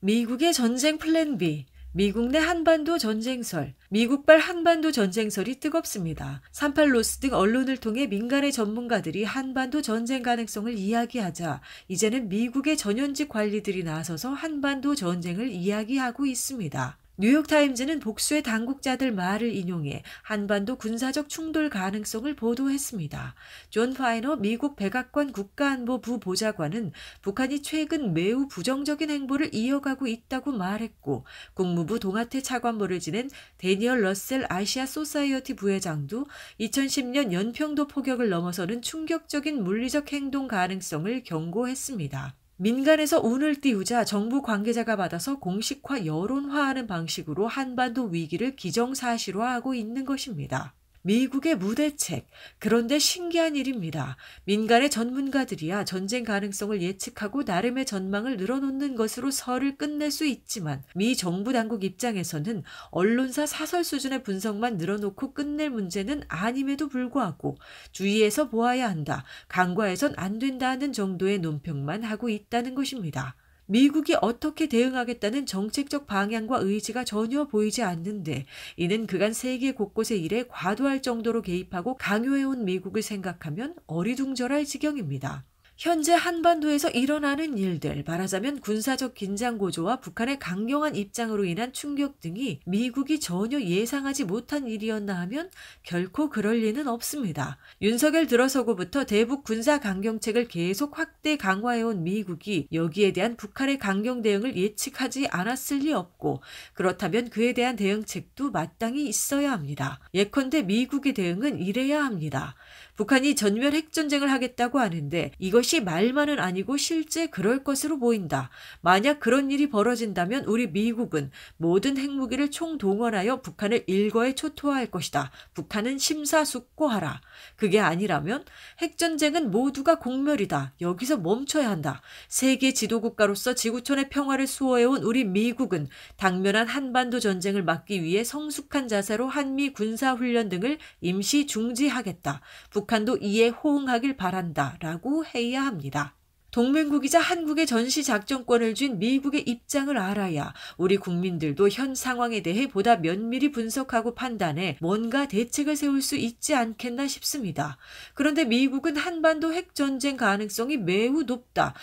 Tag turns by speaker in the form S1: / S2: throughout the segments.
S1: 미국의 전쟁 플랜 B, 미국 내 한반도 전쟁설, 미국발 한반도 전쟁설이 뜨겁습니다. 38로스 등 언론을 통해 민간의 전문가들이 한반도 전쟁 가능성을 이야기하자 이제는 미국의 전현직 관리들이 나서서 한반도 전쟁을 이야기하고 있습니다. 뉴욕타임즈는 복수의 당국자들 말을 인용해 한반도 군사적 충돌 가능성을 보도했습니다. 존 파이너 미국 백악관 국가안보부 보좌관은 북한이 최근 매우 부정적인 행보를 이어가고 있다고 말했고 국무부 동아태 차관보를 지낸 데니얼 러셀 아시아 소사이어티 부회장도 2010년 연평도 포격을 넘어서는 충격적인 물리적 행동 가능성을 경고했습니다. 민간에서 운을 띄우자 정부 관계자가 받아서 공식화 여론화하는 방식으로 한반도 위기를 기정사실화하고 있는 것입니다. 미국의 무대책. 그런데 신기한 일입니다. 민간의 전문가들이야 전쟁 가능성을 예측하고 나름의 전망을 늘어놓는 것으로 설을 끝낼 수 있지만 미 정부 당국 입장에서는 언론사 사설 수준의 분석만 늘어놓고 끝낼 문제는 아님에도 불구하고 주의해서 보아야 한다. 간과해선 안 된다는 정도의 논평만 하고 있다는 것입니다. 미국이 어떻게 대응하겠다는 정책적 방향과 의지가 전혀 보이지 않는데 이는 그간 세계 곳곳의 일에 과도할 정도로 개입하고 강요해온 미국을 생각하면 어리둥절할 지경입니다. 현재 한반도에서 일어나는 일들, 말하자면 군사적 긴장 고조와 북한의 강경한 입장으로 인한 충격 등이 미국이 전혀 예상하지 못한 일이었나 하면 결코 그럴 리는 없습니다. 윤석열 들어서고부터 대북 군사 강경책을 계속 확대 강화해온 미국이 여기에 대한 북한의 강경 대응을 예측하지 않았을 리 없고 그렇다면 그에 대한 대응책도 마땅히 있어야 합니다. 예컨대 미국의 대응은 이래야 합니다. 북한이 전멸 핵전쟁을 하겠다고 하는데 이것이 것이 말만은 아니고 실제 그럴 것으로 보인다. 만약 그런 일이 벌어진다면 우리 미국은 모든 핵무기를 총동원하여 북한을 일거에 초토화할 것이다. 북한은 심사숙고하라. 그게 아니라면 핵전쟁은 모두가 공멸이다. 여기서 멈춰야 한다. 세계 지도국가로서 지구촌의 평화를 수호해온 우리 미국은 당면한 한반도 전쟁을 막기 위해 성숙한 자세로 한미 군사훈련 등을 임시 중지하겠다. 북한도 이에 호응하길 바란다. 라고 해야 해야 합니다. 동맹국이자 한국의 전시 작전권을 준 미국의 입장을 알아야 우리 국민들도 현 상황에 대해 보다 면밀히 분석하고 판단해 뭔가 대책을 세울 수 있지 않겠나 싶습니다. 그런데 미국은 한반도 핵전쟁 가능성이 매우 높다.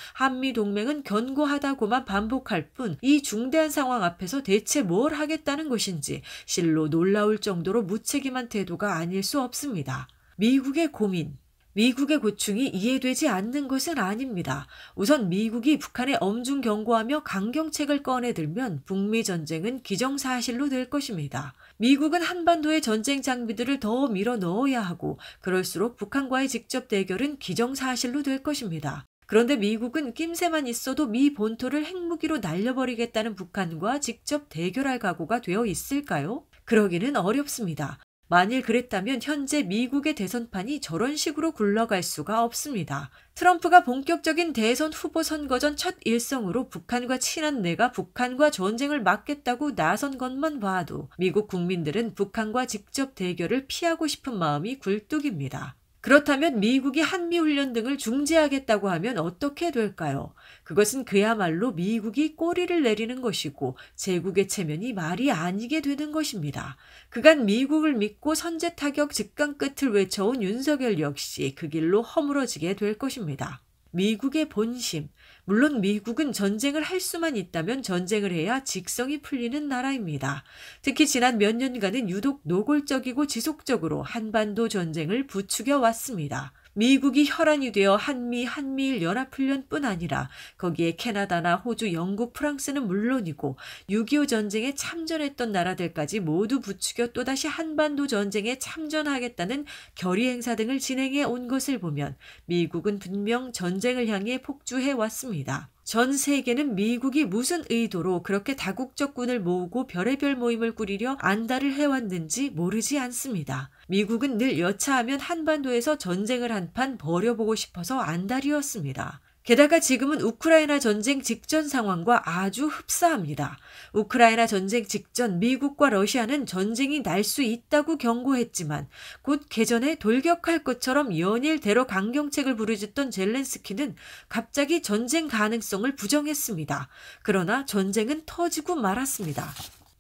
S1: 한미 동맹은 견고하다고만 반복할 뿐 이 중대한 상황 앞에서 대체 뭘 하겠다는 것인지 실로 놀라울 정도로 무책임한 태도가 아닐 수 없습니다. 미국의 고민 미국의 고충이 이해되지 않는 것은 아닙니다. 우선 미국이 북한에 엄중 경고하며 강경책을 꺼내들면 북미 전쟁은 기정사실로 될 것입니다. 미국은 한반도의 전쟁 장비들을 더 밀어 넣어야 하고 그럴수록 북한과의 직접 대결은 기정사실로 될 것입니다. 그런데 미국은 낌새만 있어도 미 본토를 핵무기로 날려버리겠다는 북한과 직접 대결할 각오가 되어 있을까요? 그러기는 어렵습니다. 만일 그랬다면 현재 미국의 대선판이 저런 식으로 굴러갈 수가 없습니다. 트럼프가 본격적인 대선 후보 선거 전 첫 일성으로 북한과 친한 내가 북한과 전쟁을 막겠다고 나선 것만 봐도 미국 국민들은 북한과 직접 대결을 피하고 싶은 마음이 굴뚝입니다. 그렇다면 미국이 한미훈련 등을 중지하겠다고 하면 어떻게 될까요? 그것은 그야말로 미국이 꼬리를 내리는 것이고 제국의 체면이 말이 아니게 되는 것입니다. 그간 미국을 믿고 선제 타격 직강 끝을 외쳐온 윤석열 역시 그 길로 허물어지게 될 것입니다. 미국의 본심, 물론 미국은 전쟁을 할 수만 있다면 전쟁을 해야 직성이 풀리는 나라입니다. 특히 지난 몇 년간은 유독 노골적이고 지속적으로 한반도 전쟁을 부추겨 왔습니다. 미국이 혈안이 되어 한미 한미일 연합훈련뿐 아니라 거기에 캐나다나 호주, 영국, 프랑스는 물론이고 6.25 전쟁에 참전했던 나라들까지 모두 부추겨 또다시 한반도 전쟁에 참전하겠다는 결의 행사 등을 진행해 온 것을 보면 미국은 분명 전쟁을 향해 폭주해 왔습니다. 전 세계는 미국이 무슨 의도로 그렇게 다국적군을 모으고 별의별 모임을 꾸리려 안달을 해왔는지 모르지 않습니다. 미국은 늘 여차하면 한반도에서 전쟁을 한판 벌여보고 싶어서 안달이었습니다. 게다가 지금은 우크라이나 전쟁 직전 상황과 아주 흡사합니다. 우크라이나 전쟁 직전 미국과 러시아는 전쟁이 날 수 있다고 경고했지만 곧 개전에 돌격할 것처럼 연일 대로 강경책을 부르짖던 젤렌스키는 갑자기 전쟁 가능성을 부정했습니다. 그러나 전쟁은 터지고 말았습니다.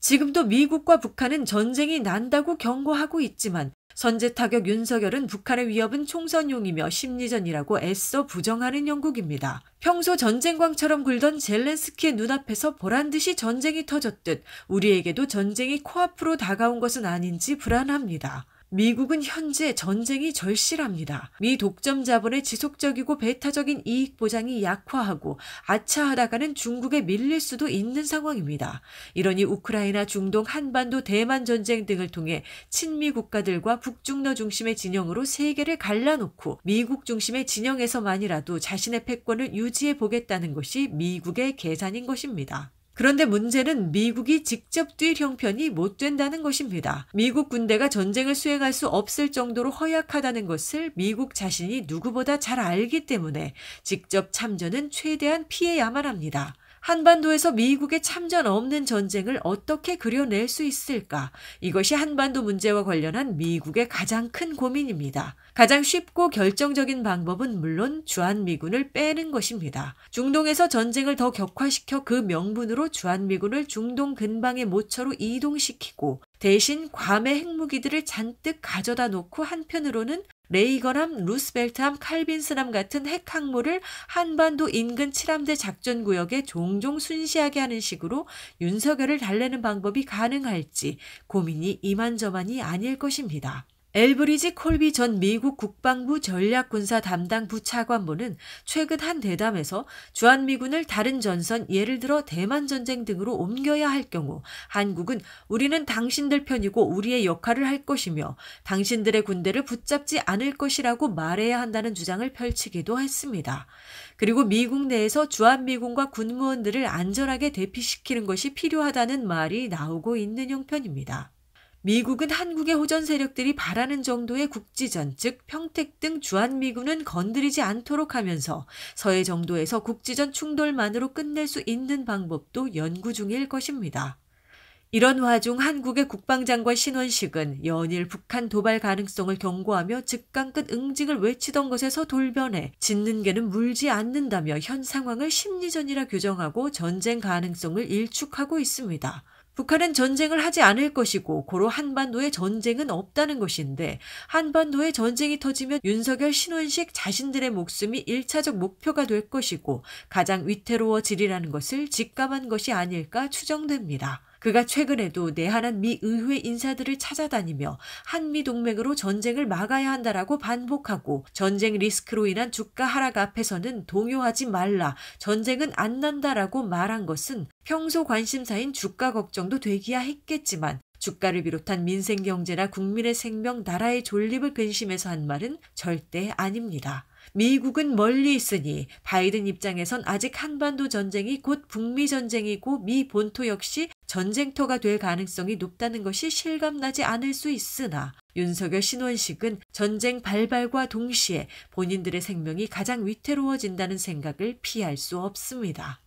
S1: 지금도 미국과 북한은 전쟁이 난다고 경고하고 있지만 선제 타격 윤석열은 북한의 위협은 총선용이며 심리전이라고 애써 부정하는 영국입니다. 평소 전쟁광처럼 굴던 젤렌스키의 눈앞에서 보란 듯이 전쟁이 터졌듯 우리에게도 전쟁이 코앞으로 다가온 것은 아닌지 불안합니다. 미국은 현재 전쟁이 절실합니다. 미 독점 자본의 지속적이고 배타적인 이익 보장이 약화하고 아차하다가는 중국에 밀릴 수도 있는 상황입니다. 이러니 우크라이나 중동 한반도 대만 전쟁 등을 통해 친미 국가들과 북중러 중심의 진영으로 세계를 갈라놓고 미국 중심의 진영에서만이라도 자신의 패권을 유지해 보겠다는 것이 미국의 계산인 것입니다. 그런데 문제는 미국이 직접 뛸 형편이 못 된다는 것입니다. 미국 군대가 전쟁을 수행할 수 없을 정도로 허약하다는 것을 미국 자신이 누구보다 잘 알기 때문에 직접 참전은 최대한 피해야만 합니다. 한반도에서 미국의 참전 없는 전쟁을 어떻게 그려낼 수 있을까? 이것이 한반도 문제와 관련한 미국의 가장 큰 고민입니다. 가장 쉽고 결정적인 방법은 물론 주한미군을 빼는 것입니다. 중동에서 전쟁을 더 격화시켜 그 명분으로 주한미군을 중동 근방의 모처로 이동시키고 대신 괌의 핵무기들을 잔뜩 가져다 놓고 한편으로는 레이건함, 루스벨트함, 칼빈스함 같은 핵 항모를 한반도 인근 칠함대 작전 구역에 종종 순시하게 하는 식으로 윤석열을 달래는 방법이 가능할지 고민이 이만저만이 아닐 것입니다. 엘브리지 콜비 전 미국 국방부 전략군사 담당 부차관보는 최근 한 대담에서 주한미군을 다른 전선 예를 들어 대만 전쟁 등으로 옮겨야 할 경우 한국은 우리는 당신들 편이고 우리의 역할을 할 것이며 당신들의 군대를 붙잡지 않을 것이라고 말해야 한다는 주장을 펼치기도 했습니다. 그리고 미국 내에서 주한미군과 군무원들을 안전하게 대피시키는 것이 필요하다는 말이 나오고 있는 형편입니다. 미국은 한국의 호전 세력들이 바라는 정도의 국지전, 즉 평택 등 주한미군은 건드리지 않도록 하면서 서해 정도에서 국지전 충돌만으로 끝낼 수 있는 방법도 연구 중일 것입니다. 이런 와중 한국의 국방장관 신원식은 연일 북한 도발 가능성을 경고하며 즉각끝 응징을 외치던 것에서 돌변해 짓는 개는 물지 않는다며 현 상황을 심리전이라 규정하고 전쟁 가능성을 일축하고 있습니다. 북한은 전쟁을 하지 않을 것이고 고로 한반도에 전쟁은 없다는 것인데 한반도에 전쟁이 터지면 윤석열 신원식 자신들의 목숨이 1차적 목표가 될 것이고 가장 위태로워지리라는 것을 직감한 것이 아닐까 추정됩니다. 그가 최근에도 내한한 미 의회 인사들을 찾아다니며 한미 동맹으로 전쟁을 막아야 한다라고 반복하고 전쟁 리스크로 인한 주가 하락 앞에서는 동요하지 말라 전쟁은 안 난다라고 말한 것은 평소 관심사인 주가 걱정도 되기야 했겠지만 주가를 비롯한 민생 경제나 국민의 생명, 나라의 존립을 근심해서 한 말은 절대 아닙니다. 미국은 멀리 있으니 바이든 입장에선 아직 한반도 전쟁이 곧 북미 전쟁이고 미 본토 역시 전쟁터가 될 가능성이 높다는 것이 실감나지 않을 수 있으나 윤석열 신원식은 전쟁 발발과 동시에 본인들의 생명이 가장 위태로워진다는 생각을 피할 수 없습니다.